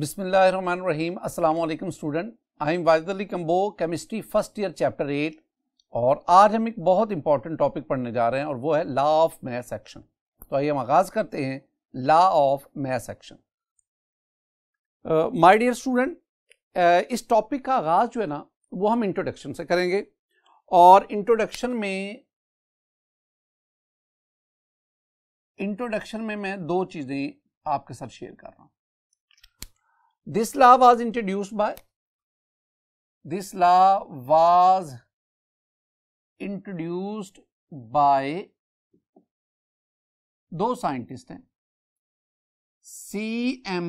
बिसमीम अल्लाम student I am Wajid Ali Kamboh chemistry first year chapter eight और आज हम एक बहुत इंपॉर्टेंट टॉपिक पढ़ने जा रहे हैं और वो है लॉ ऑफ मैथ एक्शन तो आइए हम आगाज़ करते हैं law of mass action my dear student इस टॉपिक का आगाज़ जो है ना वो हम इंट्रोडक्शन से करेंगे और इंट्रोडक्शन में इंट्रोडक्शन में मैं दो चीज़ें आपके साथ शेयर कर रहा हूँ This law was introduced by this law was introduced by two scientists, हैं C M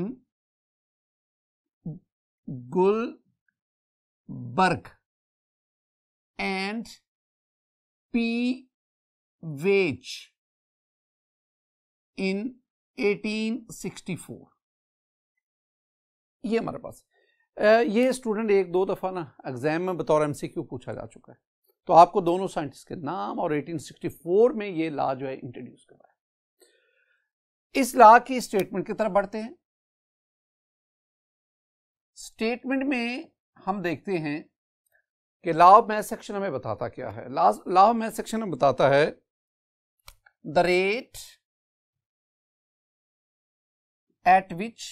Guldberg and in 1864. ये हमारे पास ये स्टूडेंट एक दो दफ़ा ना एग्ज़ाम में बतौर एम पूछा जा चुका है तो आपको दोनों साइंटिस्ट के नाम और 1864 में ये ला जो है इंट्रोड्यूस करवाया इस ला की स्टेटमेंट की तरफ बढ़ते हैं स्टेटमेंट में हम देखते हैं कि ला ऑफ मैथ सेक्शन हमें बताता क्या है ला ऑफ मैथ सेक्शन हमें बताता है the rate at which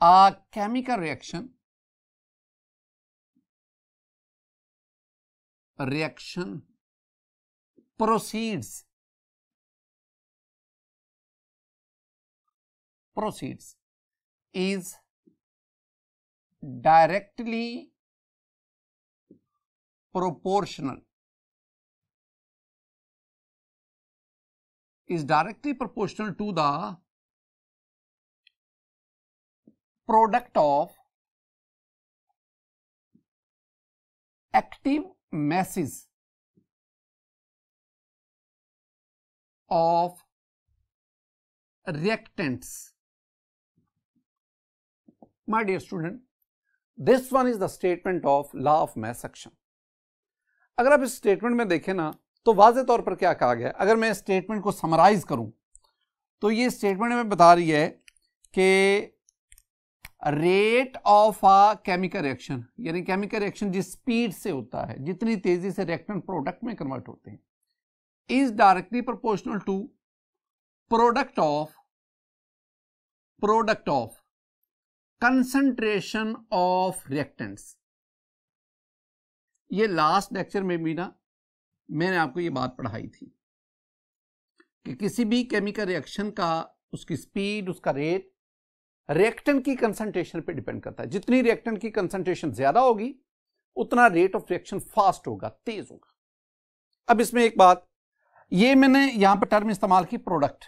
a chemical reaction reaction proceeds proceeds is directly proportional is directly proportional to the product of active masses of reactants. My dear student, this one is the statement of law of mass action. अगर आप इस statement में देखें ना तो वाजे तौर पर क्या कहा गया अगर मैं स्टेटमेंट को समराइज करूं तो ये स्टेटमेंट में बता रही है कि rate of a chemical reaction यानी केमिकल रिएक्शन जिस स्पीड से होता है जितनी तेजी से रिएक्टेंट प्रोडक्ट में कन्वर्ट होते हैं is directly proportional to product of product of concentration of reactants ये लास्ट लेक्चर में भी ना मैंने आपको ये बात पढ़ाई थी कि किसी भी केमिकल रिएक्शन का उसकी स्पीड उसका रेट रिएक्टेंट की कंसंट्रेशन पे डिपेंड करता है जितनी रिएक्टेंट की कंसंट्रेशन ज्यादा होगी उतना रेट ऑफ रिएक्शन फास्ट होगा तेज होगा अब इसमें एक बात ये मैंने यहां पर टर्म इस्तेमाल की प्रोडक्ट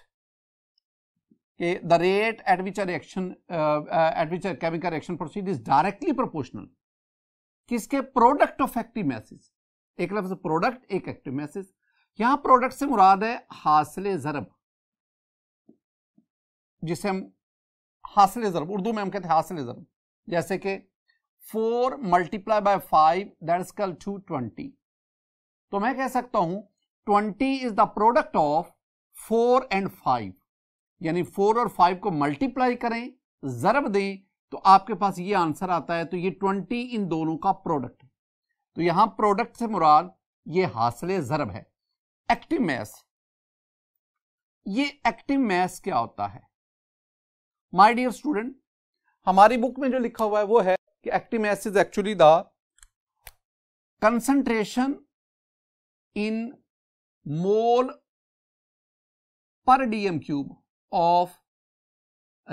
के the rate at which reaction at which chemical reaction proceed is directly proportional किसके प्रोडक्ट ऑफ एक्टिव मैसेज एक लफ्ज प्रोडक्ट एक एक्टिव मैसेज यहां प्रोडक्ट से मुराद है हासिल जरब जिसे हम हासिल ज़रब उर्दू में हम कहते हैं हासिल ज़रब जैसे कि four multiply by five that is equal to twenty तो मैं कह सकता हूं twenty is the product of four and five यानी फोर और फाइव को मल्टीप्लाई करें जरब दें तो आपके पास ये आंसर आता है तो ये ट्वेंटी इन दोनों का प्रोडक्ट है तो यहां प्रोडक्ट से मुराद ये हासिल जरब है एक्टिव मैस ये एक्टिव मैस क्या होता है माय डियर स्टूडेंट हमारी बुक में जो लिखा हुआ है वो है कि active mass is actually the concentration in mole per DM cube of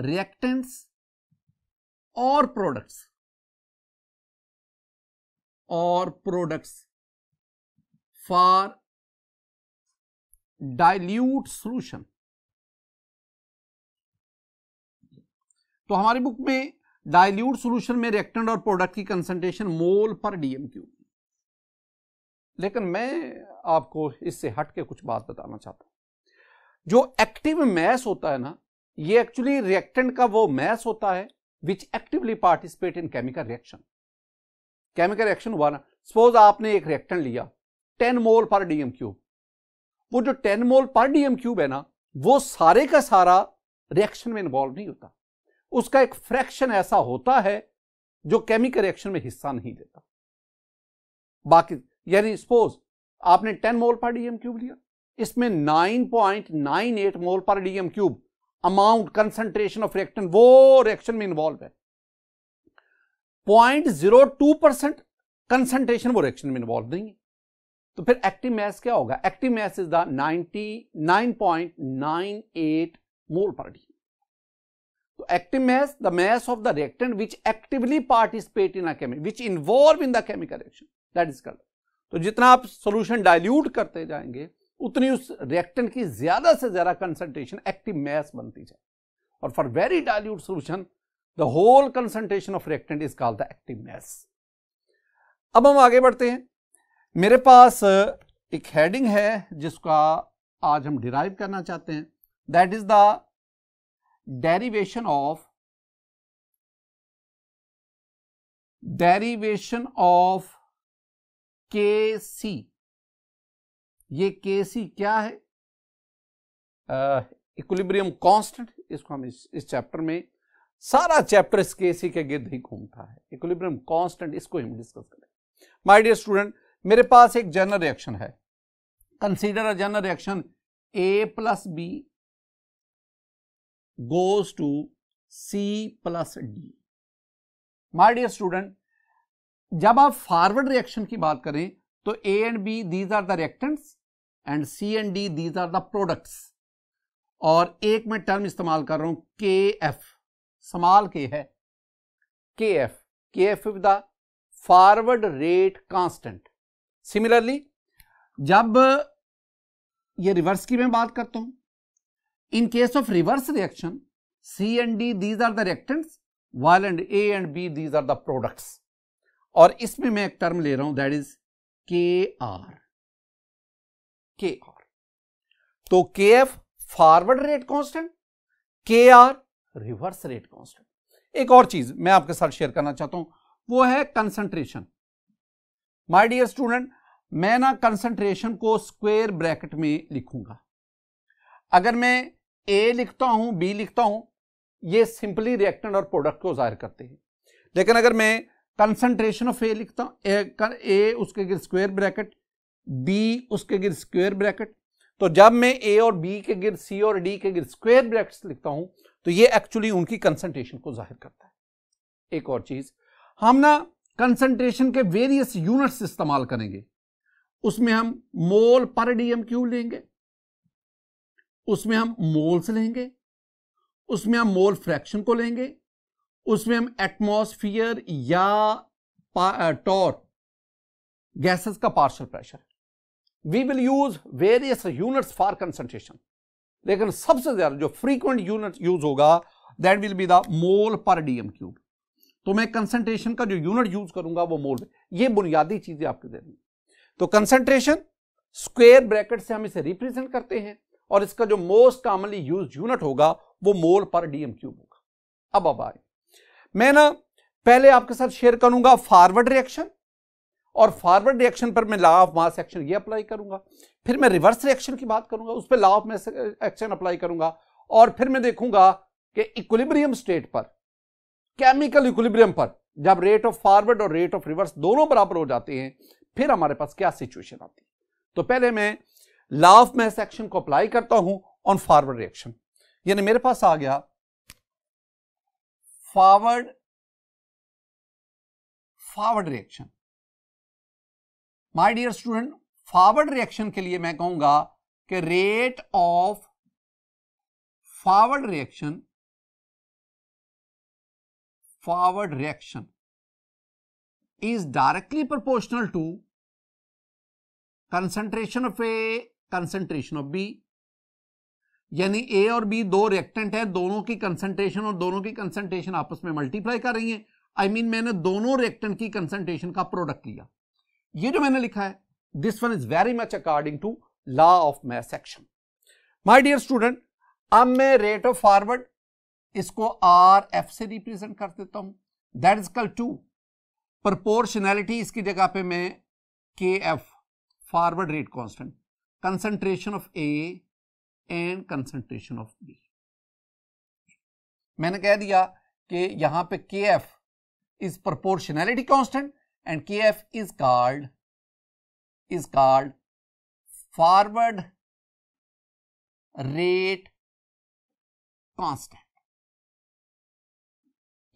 reactants और प्रोडक्ट्स और प्रोडक्ट्स फॉर डाइल्यूट सॉल्यूशन तो हमारी बुक में डायल्यूट सॉल्यूशन में रिएक्टेंट और प्रोडक्ट की concentration mole per DM Q लेकिन मैं आपको इससे हट के कुछ बात बताना चाहता हूं जो एक्टिव मैस होता है ना ये एक्चुअली रिएक्टेंट का वो मैस होता है which actively participate in chemical reaction chemical reaction हुआ ना सपोज आपने एक रिएक्टेंट लिया टेन मोल पर डीएम क्यूब वो जो टेन मोल पर डीएम क्यूब है ना वो सारे का सारा रिएक्शन में इन्वॉल्व नहीं होता उसका एक फ्रैक्शन ऐसा होता है जो केमिकल रिएक्शन में हिस्सा नहीं लेता बाकी यानी सपोज आपने 10 मोल पर डीएम क्यूब लिया इसमें 9.98 mole per DM cube amount concentration of reaction वो रिएक्शन में इन्वॉल्व है 0.02 परसेंट कंसंट्रेशन वो रिएक्शन में इन्वॉल्व नहीं है तो फिर एक्टिव मैस क्या होगा active mass is the 99.98 mole per D तो active mass the mass of the reactant which actively participate in which involve in the chemical reaction that is that तो जितना आप सोल्यूशन डायल्यूट करते जाएंगे उतनी उस रिएक्टेंट की ज्यादा से ज्यादा कंसंट्रेशन एक्टिव मैस बनती जाए और for very dilute solution the whole concentration of reactant is called the active mass अब हम आगे बढ़ते हैं मेरे पास एक हेडिंग है जिसका आज हम डिराइव करना चाहते हैं that is the derivation of derivation of K C ये के सी क्या है इक्विलिब्रियम कांस्टेंट इसको हम इस, इस चैप्टर में सारा चैप्टर इस के सी के गिर्द ही घूमता है इक्विलिब्रियम कांस्टेंट इसको हम डिस्कस करें माय डियर स्टूडेंट मेरे पास एक जनरल रिएक्शन है consider a general reaction A plus B goes to C plus D. My dear student, जब आप forward रिएक्शन की बात करें तो A and B these are the reactants and C and D these are the products. और एक मैं term इस्तेमाल कर रहा हूं के एफ समाल के है K F K F is the forward rate constant similarly जब ये रिवर्स की मैं बात करता हूं In case of reverse reaction, C and D these are the reactants while and A and B these are the products. और इसमें मैं एक टर्म ले रहा हूं that is K R K R तो K F forward rate constant K R reverse rate constant एक और चीज मैं आपके साथ शेयर करना चाहता हूं वो है कंसंट्रेशन माय डियर स्टूडेंट मैं ना कंसंट्रेशन को स्क्वायर ब्रैकेट में लिखूंगा अगर मैं ए लिखता हूं बी लिखता हूं ये सिंपली रिएक्टेंट और प्रोडक्ट को जाहिर करते हैं लेकिन अगर मैं कंसंट्रेशन ऑफ ए लिखता हूं ए, कर, ए उसके गिर स्क्वेयर ब्रैकेट बी उसके गिर स्क्वेयर ब्रैकेट तो जब मैं ए और बी के गिर सी और डी के गिर स्क्वेयर ब्रैकेट लिखता हूं तो ये एक्चुअली उनकी कंसंट्रेशन को जाहिर करता है एक और चीज हम ना कंसंट्रेशन के वेरियस यूनिट्स इस्तेमाल करेंगे उसमें हम मोल पर डीएम क्यू लेंगे उसमें हम मोल्स लेंगे उसमें हम मोल फ्रैक्शन को लेंगे उसमें हम एटमोसफियर या टॉर गैसेस का partial pressure we will use various units for concentration लेकिन सबसे ज्यादा जो फ्रीक्वेंट यूनिट यूज होगा that will be the mole per DM cube तो मैं कंसंट्रेशन का जो यूनिट यूज करूंगा वो मोल ये बुनियादी चीजें आपके देनी तो कंसंट्रेशन स्क्वेयर ब्रैकेट से हम इसे रिप्रेजेंट करते हैं और इसका जो मोस्ट कॉमनली यूज यूनिट होगा वो मोल पर डीएम क्यूब होगा अब अब आए मैं ना पहले आपके साथ शेयर करूंगा फॉरवर्ड रिएक्शन और फॉरवर्ड रिएक्शन पर मैं लॉ ऑफ मास एक्शन ये अप्लाई करूंगा फिर मैं रिवर्स रिएक्शन की बात करूंगा उस पर law of mass action apply करूंगा और फिर मैं देखूंगा कि इक्विलिब्रियम स्टेट पर केमिकल इक्विलिब्रियम पर जब रेट ऑफ फॉरवर्ड और रेट ऑफ रिवर्स दोनों बराबर हो जाते हैं फिर हमारे पास क्या सिचुएशन आती है तो पहले मैं लाफ मैस एक्शन को अप्लाई करता हूं ऑन फॉरवर्ड रिएक्शन यानी मेरे पास आ गया forward forward reaction my dear student forward reaction के लिए मैं कहूंगा कि rate of forward reaction forward reaction is directly proportional to concentration of A concentration of B यानी ए और बी दो रिएक्टेंट है दोनों की कंसंट्रेशन और दोनों की कंसंट्रेशन आपस में मल्टीप्लाई कर रही है आई I मीन mean, मैंने दोनों रिएक्टेंट की कंसंट्रेशन का प्रोडक्ट लिया ये जो मैंने लिखा है this one is very much according to law of mass action my dear student अब मैं रेट ऑफ फॉरवर्ड इसको आर एफ से रिप्रेजेंट कर देता हूं that is equal to proportionality इसकी जगह पे मैं K F forward rate constant concentration of A and concentration of B मैंने कह दिया कि यहां पे K F is proportionality constant and K F is called is card forward rate constant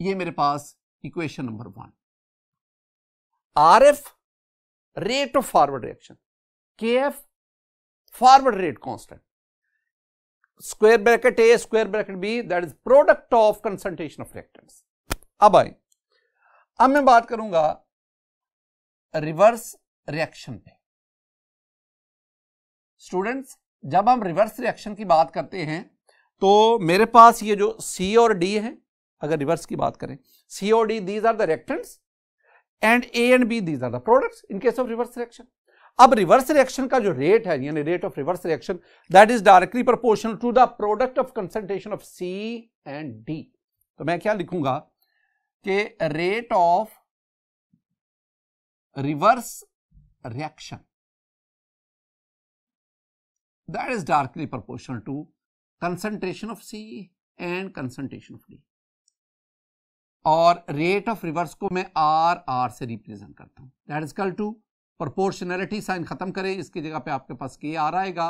ये मेरे पास equation number one R F rate of forward reaction K F forward rate constant square bracket A square bracket B that is product of concentration of reactants ab aaye अब मैं बात करूंगा reverse reaction पे students जब हम reverse reaction की बात करते हैं तो मेरे पास ये जो सी और डी है अगर रिवर्स की बात करें सी और D these are the reactants and A and B these are the products in case of reverse reaction अब रिवर्स रिएक्शन का जो रेट है यानी rate of reverse reaction that is directly proportional to the product of concentration of C and D तो मैं क्या लिखूंगा कि rate of reverse reaction that is directly proportional to concentration of C and concentration of D और rate of reverse को मैं R R से represent करता हूं that is equal to proportionality sign ख़त्म करें इसकी जगह पे आपके पास के आ रहा आएगा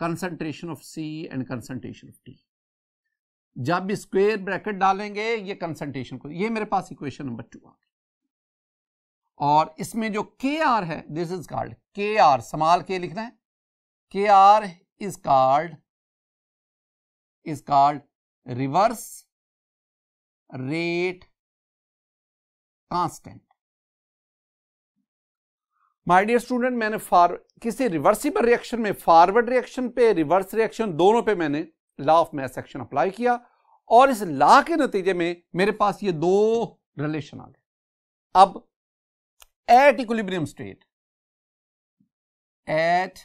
concentration of C and concentration of T जब भी स्क्वेयर ब्रैकेट डालेंगे ये कंसंट्रेशन को ये मेरे पास इक्वेशन नंबर टू आ गई और इसमें जो के आर है this is called K R small के लिखना है K R is called is called reverse rate constant my dear student मैंने फार किसी रिवर्सिबल रिएक्शन में फॉरवर्ड रिएक्शन पे रिवर्स रिएक्शन दोनों पे मैंने law of mass action apply किया और इस लॉ के नतीजे में मेरे पास ये दो रिलेशन आ गए अब at equilibrium state at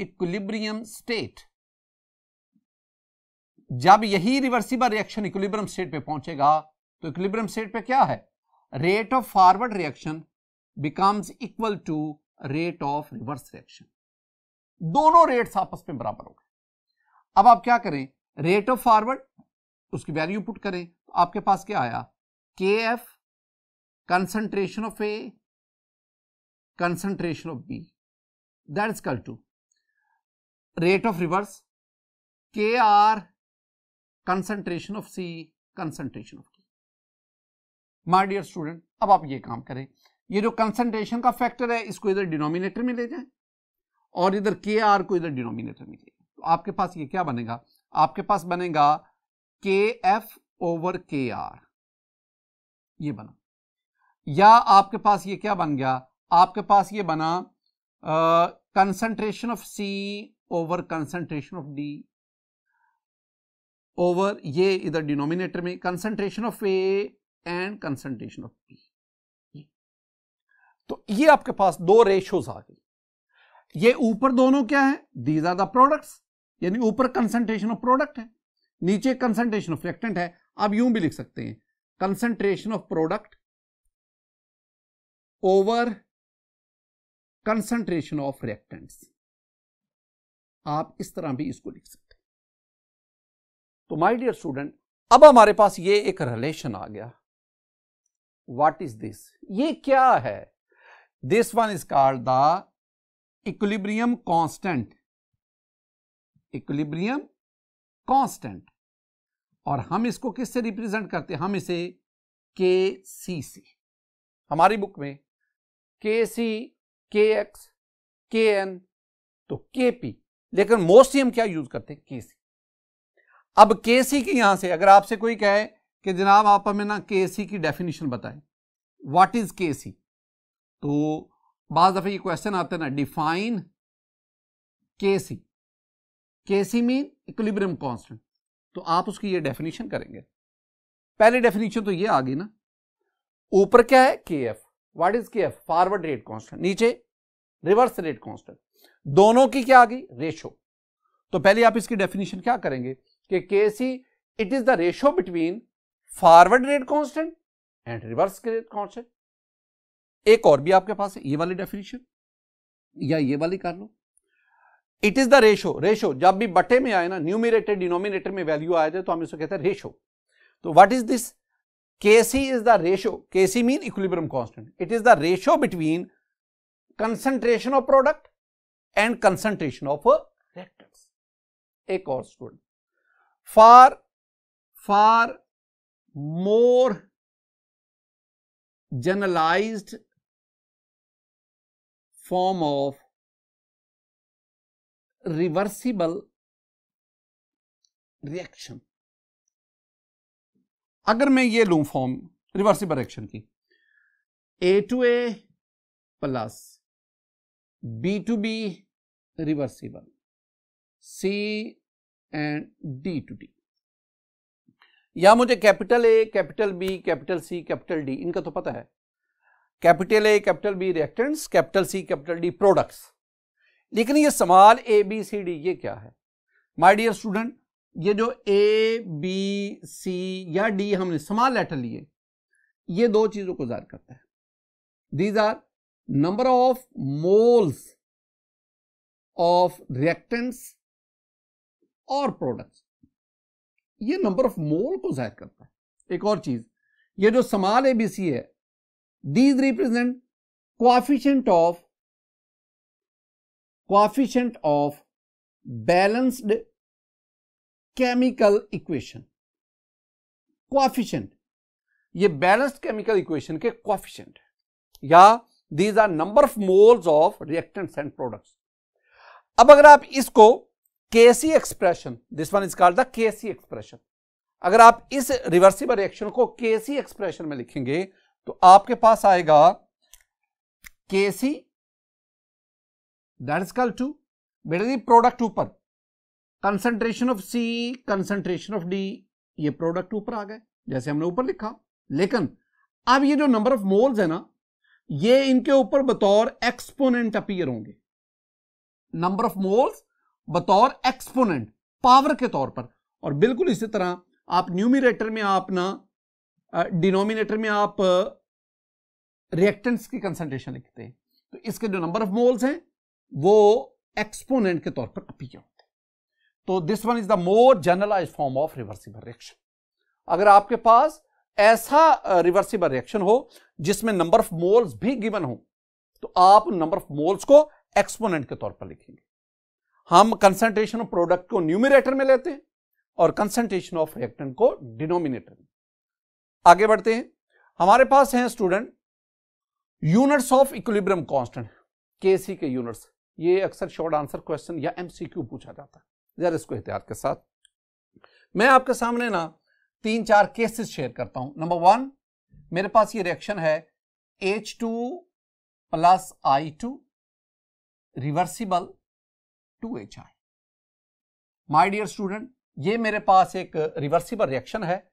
equilibrium state जब यही रिवर्सिबल रिएक्शन इक्विलिब्रियम स्टेट पे पहुंचेगा तो इक्विलिब्रियम स्टेट पे क्या है rate of forward reaction becomes equal to rate of reverse reaction दोनों रेट्स आपस में बराबर हो गए अब आप क्या करें रेट ऑफ फॉरवर्ड उसकी वैल्यू पुट करें तो आपके पास क्या आया K F concentration of A concentration of B that is equal to rate of reverse K R concentration of C concentration of D my dear student अब आप ये काम करें ये जो कंसंट्रेशन का फैक्टर है इसको इधर डिनोमिनेटर में ले जाए और इधर के आर को इधर डिनोमिनेटर में ले जाए तो आपके पास ये क्या बनेगा आपके पास बनेगा के एफ ओवर के आर ये बना या आपके पास ये क्या बन गया आपके पास ये बना concentration of C over concentration of D over ये इधर डिनोमिनेटर में concentration of A and concentration of B तो ये आपके पास दो रेशोज आ गई ये ऊपर दोनों क्या है दीज आर द प्रोडक्ट्स यानी ऊपर कंसंट्रेशन ऑफ प्रोडक्ट है नीचे कंसंट्रेशन ऑफ रिएक्टेंट है आप यूं भी लिख सकते हैं concentration of product over concentration of reactants आप इस तरह भी इसको लिख सकते हैं तो माय डियर स्टूडेंट अब हमारे पास ये एक रिलेशन आ गया व्हाट इज दिस ये क्या है this one is called the equilibrium constant equilibrium constant और हम इसको किससे रिप्रेजेंट करते हैं हम इसे के सी से हमारी बुक में के सी के एक्स के एन तो के पी लेकिन मोस्टली हम क्या यूज करते हैं के सी अब के सी के यहां से अगर आपसे कोई कहे कि जनाब आप हमें ना के सी की डेफिनेशन बताएं व्हाट इज के सी तो बाज़ दफ़े ये क्वेश्चन आते ना डिफाइन के सी के सी मीन इक्विलिब्रियम कॉन्स्टेंट तो आप उसकी ये डेफिनेशन करेंगे पहले डेफिनेशन तो ये आ गई ना ऊपर क्या है K F what is K F forward rate constant नीचे रिवर्स रेट कॉन्स्टेंट दोनों की क्या आ गई रेशो तो पहले आप इसकी डेफिनेशन क्या करेंगे कि K C it is the ratio between forward rate constant and reverse rate constant एक और भी आपके पास है ये वाली डेफिनेशन या ये वाली कर लो it is the ratio ratio जब भी बटे में आए ना न्यूमिनेटर डिनोमिनेटर में वैल्यू आए थे तो हम इसको कहते हैं रेशो तो what is this KC is the ratio KC mean equilibrium constant it is the ratio between concentration of product and concentration of reactants एक और student far far more generalised form of reversible reaction अगर मैं ये लू form reversible reaction की A two A plus B two B reversible C and D two D या मुझे capital A capital B capital C capital D इनका तो पता है capital A capital B reactants capital C capital D products लेकिन ये सवाल A B C D ये क्या है माय डियर स्टूडेंट ये जो ए बी सी या डी हमने समाल लेटर लिए ये दो चीजों को जाहिर करता है these are number of moles of reactants और प्रोडक्ट्स ये नंबर ऑफ मोल को जाहिर करता है एक और चीज ये जो समाल सी है these represent coefficient of coefficient of balanced chemical equation coefficient ये बैलेंस्ड केमिकल इक्वेशन के क्वाफिशेंट या these are number of moles of reactants and products अब अगर आप इसको KC expression this one is called the KC expression अगर आप इस रिवर्सिबल रिएक्शन को केसी एक्सप्रेशन में लिखेंगे तो आपके पास आएगा K C that is equal to बेटा जी प्रोडक्ट ऊपर concentration of C concentration of D ये प्रोडक्ट ऊपर आ गए जैसे हमने ऊपर लिखा लेकिन अब ये जो नंबर ऑफ मोल्स है ना ये इनके ऊपर बतौर एक्सपोनेंट अपीयर होंगे नंबर ऑफ मोल्स बतौर एक्सपोनेंट पावर के तौर पर और बिल्कुल इसी तरह आप न्यूमिरेटर में आप ना डिनोमिनेटर में आप रिएक्टेंट्स की कंसंट्रेशन लिखते हैं तो इसके जो नंबर ऑफ मोल्स हैं वो एक्सपोनेंट के तौर पर अपीय होते हैं तो this one is the more generalise form of reversible reaction अगर आपके पास ऐसा रिवर्सिबल रिएक्शन हो जिसमें नंबर ऑफ मोल्स भी गिवन हो तो आप नंबर ऑफ मोल्स को एक्सपोनेंट के तौर पर लिखेंगे हम कंसंट्रेशन ऑफ प्रोडक्ट को न्यूमिनेटर में लेते हैं और कंसंट्रेशन ऑफ रिएक्टेंट को डिनोमिनेटर में आगे बढ़ते हैं हमारे पास हैं student units of equilibrium constant KC के यूनिट्स ये अक्सर शॉर्ट आंसर क्वेश्चन या एमसीक्यू पूछा जाता है जरा इसको एहतियात के साथ मैं आपके सामने ना तीन चार केसेस शेयर करता हूं नंबर वन मेरे पास ये रिएक्शन है H two plus I two reversible two H I my dear student ये मेरे पास एक रिवर्सिबल रिएक्शन है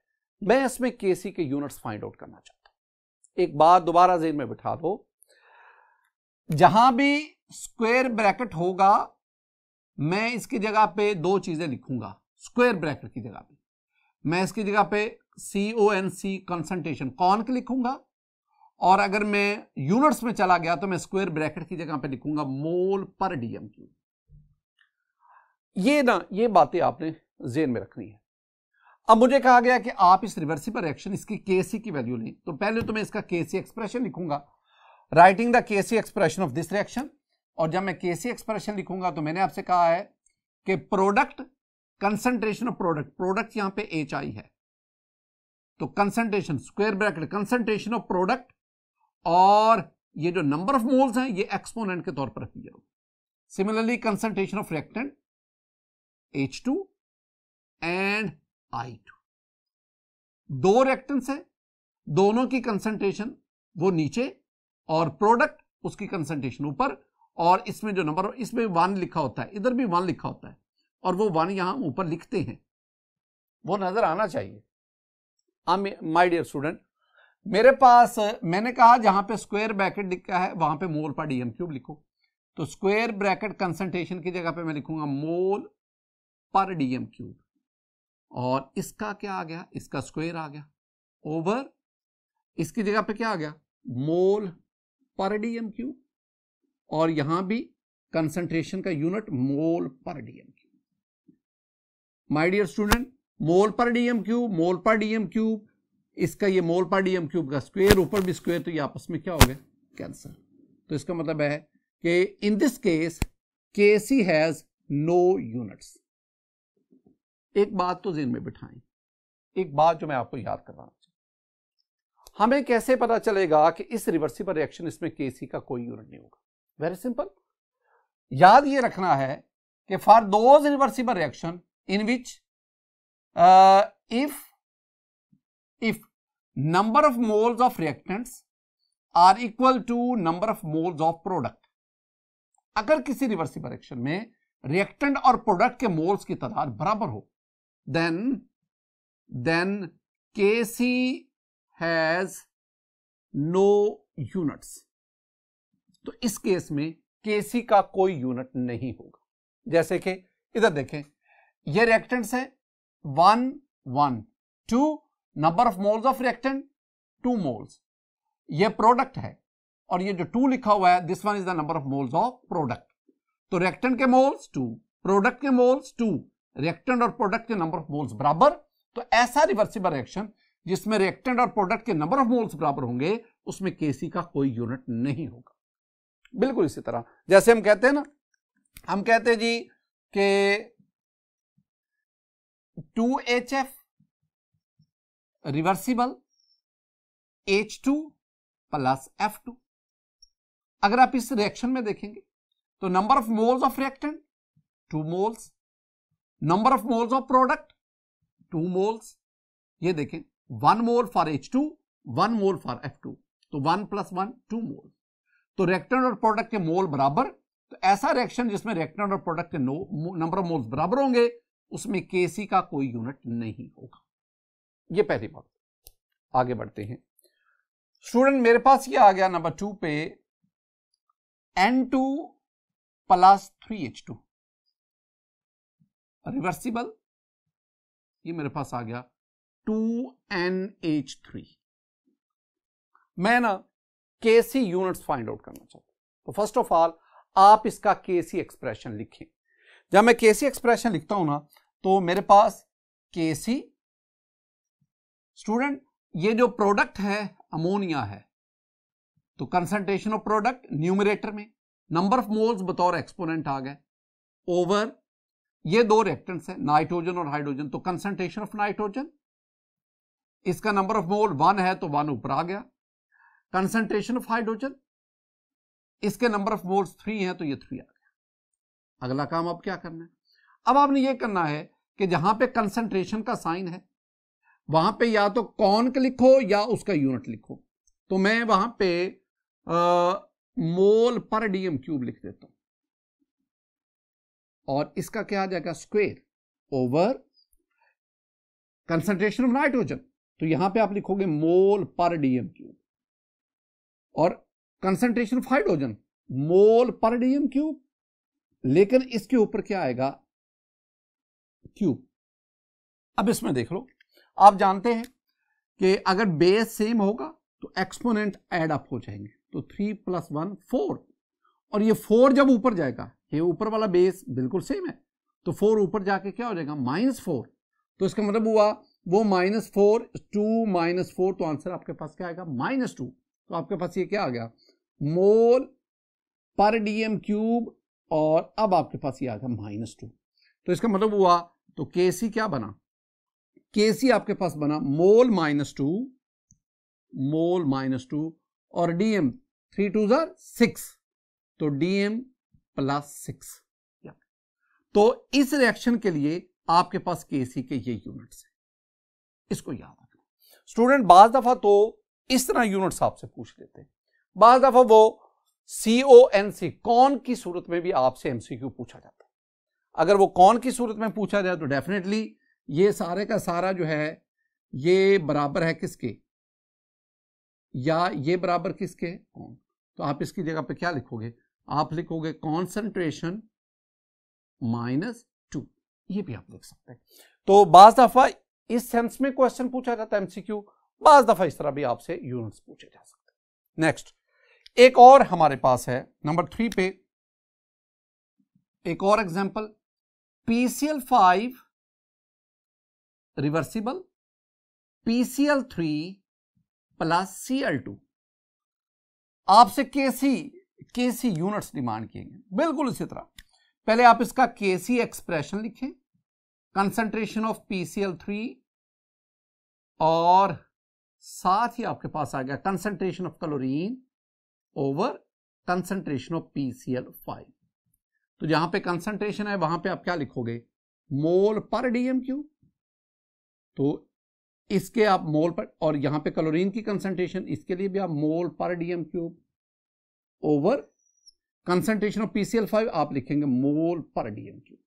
मैं इसमें केसी के यूनिट्स फाइंड आउट करना चाहता हूं एक बार दोबारा जेन में बिठा दो जहां भी स्क्वेयर ब्रैकेट होगा मैं इसकी जगह पे दो चीजें लिखूंगा स्क्वेयर ब्रैकेट की जगह पे मैं इसकी जगह पे C O N C concentration con के लिखूंगा और अगर मैं यूनिट्स में चला गया तो मैं स्क्वेयर ब्रैकेट की जगह पे लिखूंगा मोल पर डीएम क्यू ये ना ये बातें आपने जेन में रखनी है अब मुझे कहा गया कि आप इस रिवर्सिबल रिएक्शन इसकी केसी की वैल्यू लें तो पहले तो मैं इसका केसी एक्सप्रेशन लिखूंगा writing the KC expression of this reaction और जब मैं केसी एक्सप्रेशन लिखूंगा तो मैंने आपसे कहा है कि product concentration of product product यहां पे एच आई है तो concentration square bracket concentration of product और ये जो नंबर ऑफ मोल्स हैं ये एक्सपोनेंट के तौर पर रखी जाओ similarly concentration of reactant H two and I two दो रिएक्टेंस है दोनों की कंसंट्रेशन वो नीचे और प्रोडक्ट उसकी कंसंट्रेशन ऊपर और इसमें जो नंबर इसमें वन लिखा होता है इधर भी वन लिखा होता है और वो वन यहां ऊपर लिखते हैं वो नजर आना चाहिए माय डियर स्टूडेंट मेरे पास मैंने कहा जहां पे स्क्वायर ब्रैकेट लिखा है वहां पे मोल पर डीएम क्यूब लिखो तो स्क्वायर ब्रैकेट कंसंट्रेशन की जगह पे मैं लिखूंगा मोल पर डीएम क्यूब और इसका क्या आ गया इसका स्क्वायर आ गया ओवर इसकी जगह पे क्या आ गया मोल पर डीएम क्यू और यहां भी कंसंट्रेशन का unit mole per DM cube my dear student mole per DM Q mole per DM cube इसका ये मोल पर डीएम क्यूब का स्क्वायर ऊपर भी स्क्वायर तो ये आपस में क्या हो गया कैंसर तो इसका मतलब है कि इन दिस केस के सी हैज नो यूनिट्स एक बात तो जिन में बिठाएं एक बात जो मैं आपको याद करवाना चाहिए हमें कैसे पता चलेगा कि इस रिवर्सिबल रिएक्शन इसमें केसी का कोई यूनिट नहीं होगा वेरी सिंपल याद ये रखना है कि for those reversible reaction in which if if number of moles of reactants are equal to number of moles of product अगर किसी रिवर्सिबल रिएक्शन में रिएक्टेंट और प्रोडक्ट के मोल्स की तादाद बराबर हो then then KC has no units तो इस केस में KC का कोई यूनिट नहीं होगा जैसे कि इधर देखें ये रिएक्टेंट्स है one one two number of moles of reactant two moles ये प्रोडक्ट है और ये जो टू लिखा हुआ है this one is the number of moles of product तो रिएक्टेंट के मोल्स टू प्रोडक्ट के मोल्स टू रिएक्टेंट और प्रोडक्ट के नंबर ऑफ मोल्स बराबर तो ऐसा रिवर्सिबल रिएक्शन जिसमें रिएक्टेंट और प्रोडक्ट के नंबर ऑफ मोल्स बराबर होंगे उसमें केसी का कोई यूनिट नहीं होगा बिल्कुल इसी तरह जैसे हम कहते हैं ना हम कहते हैं जी के two H F reversible H two plus F two अगर आप इस रिएक्शन में देखेंगे तो number of moles of reactant two moles number of moles of product two moles ये देखें one mole for H two one mole for F two तो one plus one two mole तो रिएक्टेंट और product के मोल बराबर तो ऐसा reaction जिसमें रिएक्टेंट और प्रोडक्ट के नंबर ऑफ मोल्स बराबर होंगे उसमें केसी का कोई यूनिट नहीं होगा ये पहली बात आगे बढ़ते हैं स्टूडेंट मेरे पास ये आ गया नंबर टू पे N two plus three H two reversible ये मेरे पास आ गया टू एन एच थ्री मैं ना के सी यूनिट्स फाइंड आउट करना चाहता हूं तो फर्स्ट ऑफ ऑल आप इसका के सी एक्सप्रेशन लिखें जब मैं के सी एक्सप्रेशन लिखता हूं ना तो मेरे पास के सी स्टूडेंट ये जो प्रोडक्ट है अमोनिया है तो कंसंट्रेशन ऑफ प्रोडक्ट न्यूमिरेटर में नंबर ऑफ मोल्स बतौर एक्सपोनेंट आ गए ओवर ये दो रिएक्टेंट्स हैं नाइट्रोजन और हाइड्रोजन तो कंसंट्रेशन ऑफ नाइट्रोजन इसका नंबर ऑफ मोल वन है तो वन ऊपर आ गया कंसंट्रेशन ऑफ हाइड्रोजन इसके नंबर ऑफ मोल्स थ्री हैं तो ये थ्री आ गया अगला काम अब क्या करना है अब आपने ये करना है कि जहां पे कंसंट्रेशन का साइन है वहां पे या तो कौन लिखो या उसका यूनिट लिखो तो मैं वहां पे आ, मोल पर डीएम क्यूब लिख देता हूं और इसका क्या आ जाएगा square over concentration of nitrogen तो यहां पे आप लिखोगे मोल पर डीएम क्यूब और concentration of hydrogen mole per DM cube लेकिन इसके ऊपर क्या आएगा क्यूब अब इसमें देख लो आप जानते हैं कि अगर बेस सेम होगा तो एक्सपोनेंट एड अप हो जाएंगे तो थ्री प्लस वन फोर और ये फोर जब ऊपर जाएगा ये ऊपर वाला बेस बिल्कुल सेम है तो फोर ऊपर जाके क्या हो जाएगा माइनस फोर तो इसका मतलब हुआ वो minus four two minus four तो आंसर आपके पास क्या आएगा माइनस टू तो आपके पास ये क्या आ गया मोल पर डीएम क्यूब और अब आपके पास ये आ गया माइनस टू तो इसका मतलब हुआ तो के सी क्या बना के सी आपके पास बना mole minus two mole minus two और डीएम थ्री टू जार सिक्स तो डीएम प्लस सिक्स तो इस रिएक्शन के लिए आपके पास सी के ये यूनिट्स हैं इसको याद रखना स्टूडेंट बाज दफा तो इस तरह यूनिट्स आपसे पूछ लेते हैं बाज दफा वो सी ओ एन सी कौन की सूरत में भी आपसे एमसीक्यू पूछा जाता है अगर वो कौन की सूरत में पूछा जाए तो डेफिनेटली ये सारे का सारा जो है ये बराबर है किसके या ये बराबर किसके कौन तो आप इसकी जगह पे क्या लिखोगे आप लिखोगे कॉन्सेंट्रेशन माइनस टू ये भी आप लिख सकते हैं तो बाज दफा इस सेंस में क्वेश्चन पूछा जाता है एमसीक्यू बाज दफा इस तरह भी आपसे यूनिट्स पूछे जा सकते हैं नेक्स्ट एक और हमारे पास है नंबर थ्री पे एक और example PCL five reversible PCL three plus CL two आपसे केसी के सी यूनिट्स डिमांड किए गए बिल्कुल इसी तरह पहले आप इसका के सी एक्सप्रेशन लिखें कंसंट्रेशन ऑफ पीसीएल थ्री और साथ ही आपके पास आ गया concentration of chlorine over concentration of PCL five तो जहां पे कंसंट्रेशन है वहां पे आप क्या लिखोगे मोल पर डीएम क्यू तो इसके आप मोल पर और यहां पे क्लोरीन की कंसंट्रेशन इसके लिए भी आप mole per DM cube over concentration of PCL five आप लिखेंगे मोल पर डीएम क्यूब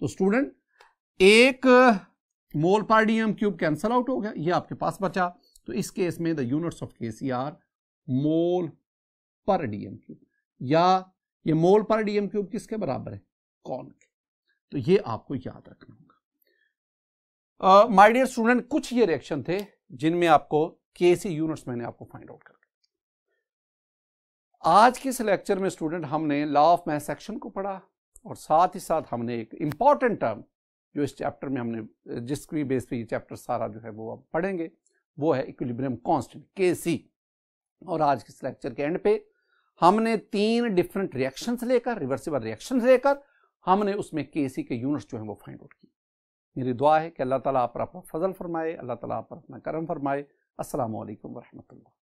तो स्टूडेंट एक मोल per DM cube cancel out हो गया ये आपके पास बचा तो इस केस में the units of KC are mole per DM cube या ये मोल पर डीएम क्यूब किसके बराबर है कौन के तो ये आपको याद रखना होगा माय डियर स्टूडेंट कुछ ये रिएक्शन थे जिनमें आपको केसी यूनिट्स मैंने आपको फाइंड आउट कर आज के इस लेक्चर में स्टूडेंट हमने लॉ ऑफ मैथ सेक्शन को पढ़ा और साथ ही साथ हमने एक इम्पॉर्टेंट टर्म जो इस चैप्टर में हमने जिसकी बेस पे ये चैप्टर सारा जो है वो आप पढ़ेंगे वो है इक्विलिब्रियम कांस्टेंट के सी और आज के इस लेक्चर के एंड पे हमने तीन डिफरेंट रिएक्शन लेकर रिवर्सिबल रिएक्शन लेकर हमने उसमें के सी के यूनिट्स जो हैं वो फाइंड आउट किए मेरी दुआ है कि अल्लाह ताला आप पर अपना फजल फरमाए अल्लाह ताला आप पर अपना करम फरमाए असल वरहमल